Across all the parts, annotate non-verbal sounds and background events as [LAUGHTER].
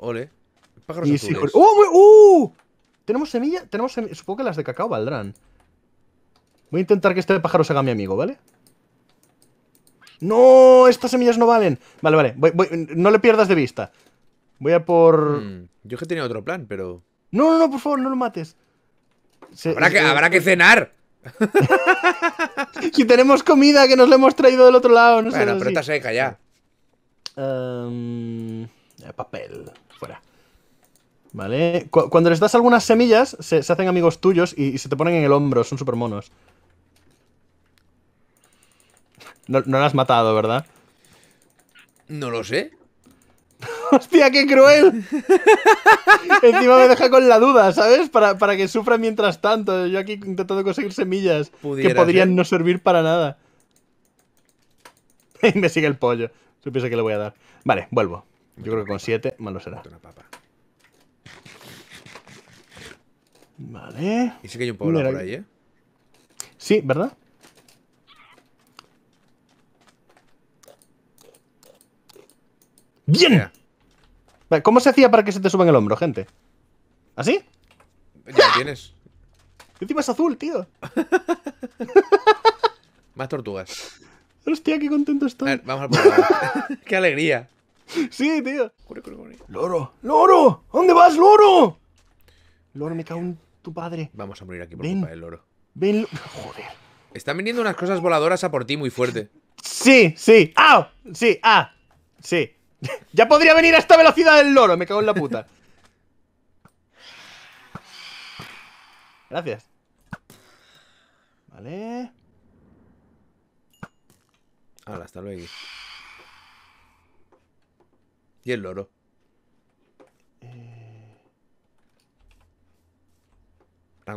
Ole. Pájaros ¡Oh, ¡Uh! Tenemos semillas. Tenemos Supongo que las de cacao valdrán. Voy a intentar que este pájaro se haga mi amigo, ¿vale? ¡No! Estas semillas no valen. Vale, vale. No le pierdas de vista. Voy a por... Mm, yo que tenía otro plan, pero... No, no, no, por favor, no lo mates. ¿Habrá, que, eh, habrá que eh, cenar. [LAUGHS] si tenemos comida que nos la hemos traído del otro lado. bueno, pero está seca ya. Em, papel fuera. ¿Vale? cuando les das algunas semillas, se, hacen amigos tuyos y, se te ponen en el hombro, son super monos. No, las has matado, ¿verdad? No lo sé. [LAUGHS] ¡Hostia, qué cruel! [LAUGHS] Encima me deja con la duda, ¿sabes? Para, que sufran mientras tanto. Yo aquí intentando conseguir semillas que podrían no servir para nada. [LAUGHS] me sigue el pollo. Supiese que le voy a dar. Vale, vuelvo. Yo creo que con 7 malo será. papa. Vale. Y sí que hay un pueblo por ahí, ¿eh? Sí, ¿verdad? ¡Bien! ¿Cómo se hacía para que se te suba en el hombro, gente? ¿Así? Ya lo tienes. [LAUGHS] Encima es azul, tío. [LAUGHS] Más tortugas. Hostia, qué contento estoy. A ver, vamos al poblado. [LAUGHS] ¡Qué alegría! [LAUGHS] Sí, tío. Corre, corre, corre. Loro, loro, ¿dónde vas, loro? Loro, me cago en tu padre. Vamos a morir aquí por ven, culpa del loro. Ven, joder. Están viniendo unas cosas voladoras a por ti muy fuerte. Sí, sí, ah, sí, ah, sí. [LAUGHS] ya podría venir a esta velocidad el loro, me cago en la puta. Gracias. Vale. Ahora, hasta luego. Y el loro. Eh...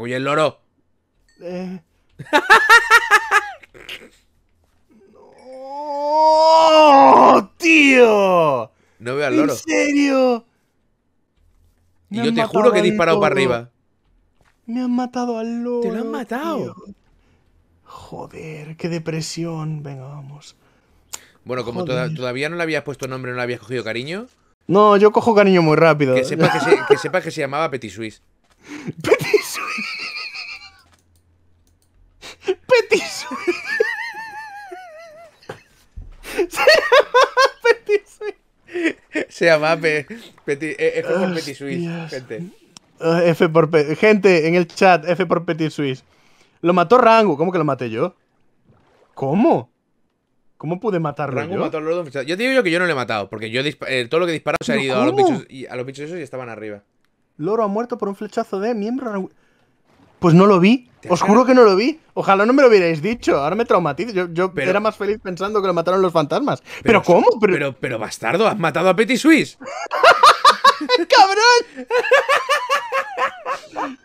el loro. Eh... ¡No! ¡Tío! No veo al loro. ¿En serio? y yo te juro que he disparado para arriba. Me han matado al loro. Te lo han matado. Joder, qué depresión. Venga, vamos. Bueno, como todavía no le habías puesto nombre, no le habías cogido cariño. No, yo cojo cariño muy rápido. Que sepas que, se, [LAUGHS] sepa que se llamaba Petit Suisse. Petit Suisse. Petit Suisse. [LAUGHS] Se llama Petit Suisse. Petit, F por Petit Suisse, gente. Ah, gente en el chat, F por Petit Suisse. Lo mató Rango, ¿cómo que lo maté yo? ¿Cómo? ¿Cómo pude matarlo yo? digo yo que yo no le he matado, porque yo eh, todo lo que he disparado se ha ido a los, bichos, y, a los bichos esos y estaban arriba. Loro ha muerto por un flechazo de miembro... Pues no lo vi. Os juro que no lo vi. Ojalá no me lo hubierais dicho. Ahora me traumatizo. Yo, era más feliz pensando que lo mataron los fantasmas. ¿Pero, cómo? Pero... pero... bastardo, has matado a Petty Swiss [LAUGHS] ¡Cabrón!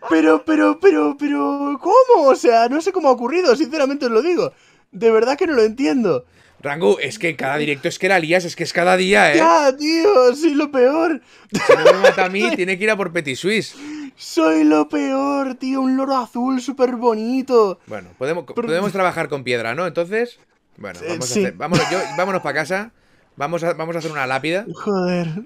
pero, pero, pero, pero, ¿cómo? O sea, no sé cómo ha ocurrido, sinceramente os lo digo. De verdad que no lo entiendo. Rango, es que cada directo es que la lías, es que es cada día, ¿eh? Ya, tío, soy lo peor. Si no me mata a mí, [LAUGHS] tiene que ir a por Petit Suisse. Soy lo peor, tío, un loro azul súper bonito. Bueno, podemos, podemos trabajar con piedra, ¿no? Entonces, bueno, eh, vamos a hacer, vámonos, yo, para casa, vamos a, vamos a hacer una lápida. Joder.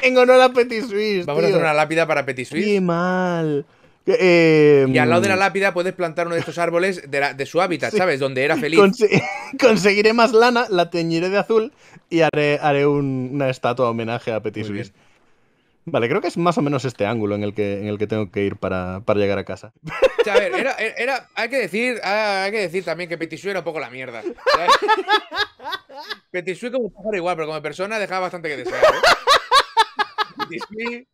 tengo [LAUGHS] honor a Petit Suisse. Vamos a hacer una lápida para Petit Suisse. Qué mal. Eh, y al lado de la mm. lápida puedes plantar uno de estos árboles de, su hábitat, ¿sabes? Donde era feliz. [LAUGHS] conseguiré más lana, la teñiré de azul y haré, una estatua homenaje a Petit Suisse. Vale, creo que es más o menos este ángulo en el que, tengo que ir para, llegar a casa. ver, hay, que decir, también que Petit Suisse era un poco la mierda. [LAUGHS] Petit Suisse como pájaro igual, pero como persona dejaba bastante que desear. Petit ¿eh? [LAUGHS]